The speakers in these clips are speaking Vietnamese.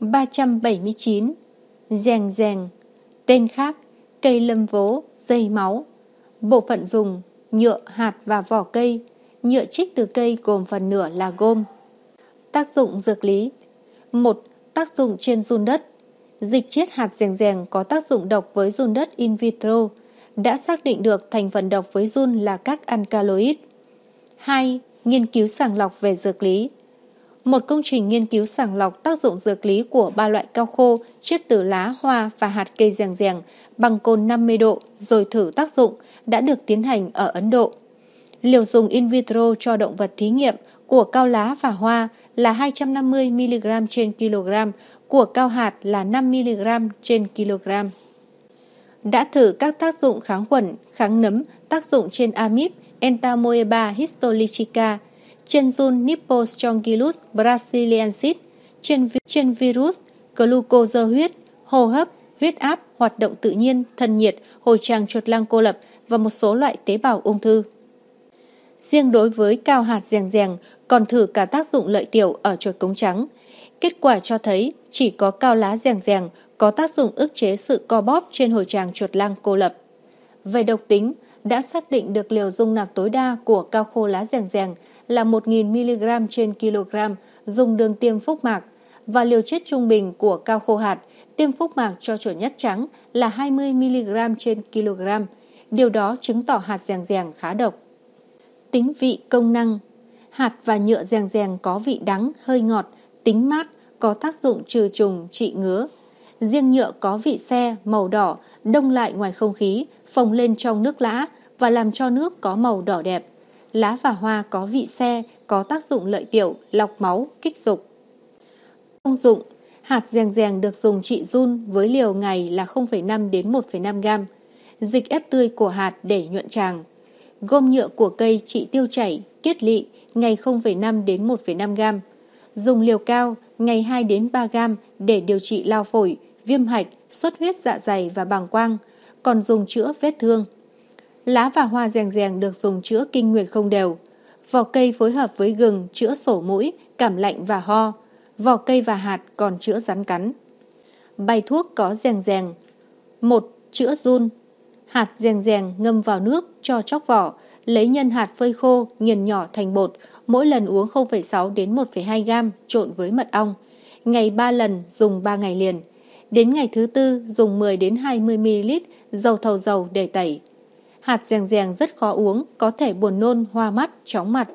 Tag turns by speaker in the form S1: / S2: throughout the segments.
S1: 379 Rèng rèng Tên khác Cây lâm vố, dây máu Bộ phận dùng Nhựa, hạt và vỏ cây Nhựa trích từ cây gồm phần nửa là gôm Tác dụng dược lý một Tác dụng trên run đất Dịch chiết hạt rèng rèng có tác dụng độc với run đất in vitro đã xác định được thành phần độc với run là các alkaloid. 2. Nghiên cứu sàng lọc về dược lý một công trình nghiên cứu sàng lọc tác dụng dược lý của ba loại cao khô, chiết từ lá, hoa và hạt cây rèng rèng bằng cồn 50 độ rồi thử tác dụng đã được tiến hành ở Ấn Độ. Liều dùng in vitro cho động vật thí nghiệm của cao lá và hoa là 250mg trên kg, của cao hạt là 5mg trên kg. Đã thử các tác dụng kháng khuẩn, kháng nấm, tác dụng trên amip, entamoeba histolytica, Chenzun Nippo Strongylus brasiliensis, trên, trên virus, glucose huyết, hô hấp, huyết áp, hoạt động tự nhiên, thân nhiệt, hồi tràng chuột lang cô lập và một số loại tế bào ung thư. Riêng đối với cao hạt rèng rèng, còn thử cả tác dụng lợi tiểu ở chuột cống trắng. Kết quả cho thấy chỉ có cao lá rèng rèng có tác dụng ức chế sự co bóp trên hồi tràng chuột lang cô lập. Về độc tính, đã xác định được liều dung nạp tối đa của cao khô lá rèng rèng là 1.000mg trên kg dùng đường tiêm phúc mạc và liều chết trung bình của cao khô hạt tiêm phúc mạc cho chuột nhắt trắng là 20mg trên kg. Điều đó chứng tỏ hạt rèng rèng khá độc. Tính vị công năng Hạt và nhựa rèng rèng có vị đắng, hơi ngọt, tính mát, có tác dụng trừ trùng, trị ngứa. Riêng nhựa có vị xe, màu đỏ, đông lại ngoài không khí, phồng lên trong nước lã và làm cho nước có màu đỏ đẹp lá và hoa có vị xe, có tác dụng lợi tiểu, lọc máu, kích dục. Công dụng Hạt rèng rèng được dùng trị run với liều ngày là 0,5 đến 1,5 gram. Dịch ép tươi của hạt để nhuận tràng. Gôm nhựa của cây trị tiêu chảy, kết lị ngày 0,5 đến 1,5 gram. Dùng liều cao ngày 2 đến 3 gram để điều trị lao phổi, viêm hạch, xuất huyết dạ dày và bàng quang, còn dùng chữa vết thương lá và hoa rèn rèn được dùng chữa kinh nguyệt không đều. Vỏ cây phối hợp với gừng chữa sổ mũi, cảm lạnh và ho. Vỏ cây và hạt còn chữa rắn cắn. Bài thuốc có rèn rèn. một Chữa run. Hạt rèn rèn ngâm vào nước cho chóc vỏ, lấy nhân hạt phơi khô, nghiền nhỏ thành bột, mỗi lần uống 0,6 đến 1,2 gam trộn với mật ong. Ngày 3 lần dùng 3 ngày liền. Đến ngày thứ tư dùng 10 đến 20 ml dầu thầu dầu để tẩy. Hạt rèng rèng rất khó uống, có thể buồn nôn, hoa mắt, chóng mặt.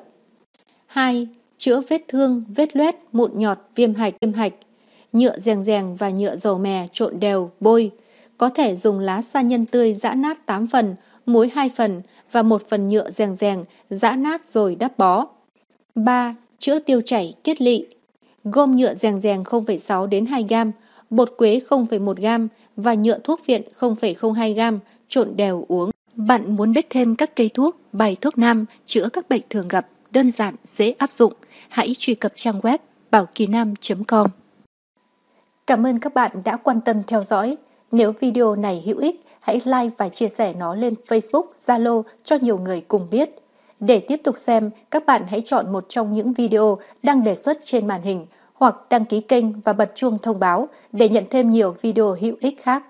S1: 2. Chữa vết thương, vết loét, mụn nhọt, viêm hạch, viêm hạch. Nhựa rèng rèng và nhựa dầu mè trộn đều, bôi. Có thể dùng lá sa nhân tươi giã nát 8 phần, muối 2 phần và một phần nhựa rèng rèng giã nát rồi đắp bó. 3. Chữa tiêu chảy, kết lị. gom nhựa rèng rèng 0,6 đến 2 gam, bột quế 0,1 gam và nhựa thuốc viện 0,02 gam trộn đều uống. Bạn muốn biết thêm các cây thuốc, bài thuốc nam chữa các bệnh thường gặp, đơn giản, dễ áp dụng, hãy truy cập trang web bảo kỳ nam.com. Cảm ơn các bạn đã quan tâm theo dõi. Nếu video này hữu ích, hãy like và chia sẻ nó lên Facebook, Zalo cho nhiều người cùng biết. Để tiếp tục xem, các bạn hãy chọn một trong những video đang đề xuất trên màn hình hoặc đăng ký kênh và bật chuông thông báo để nhận thêm nhiều video hữu ích khác.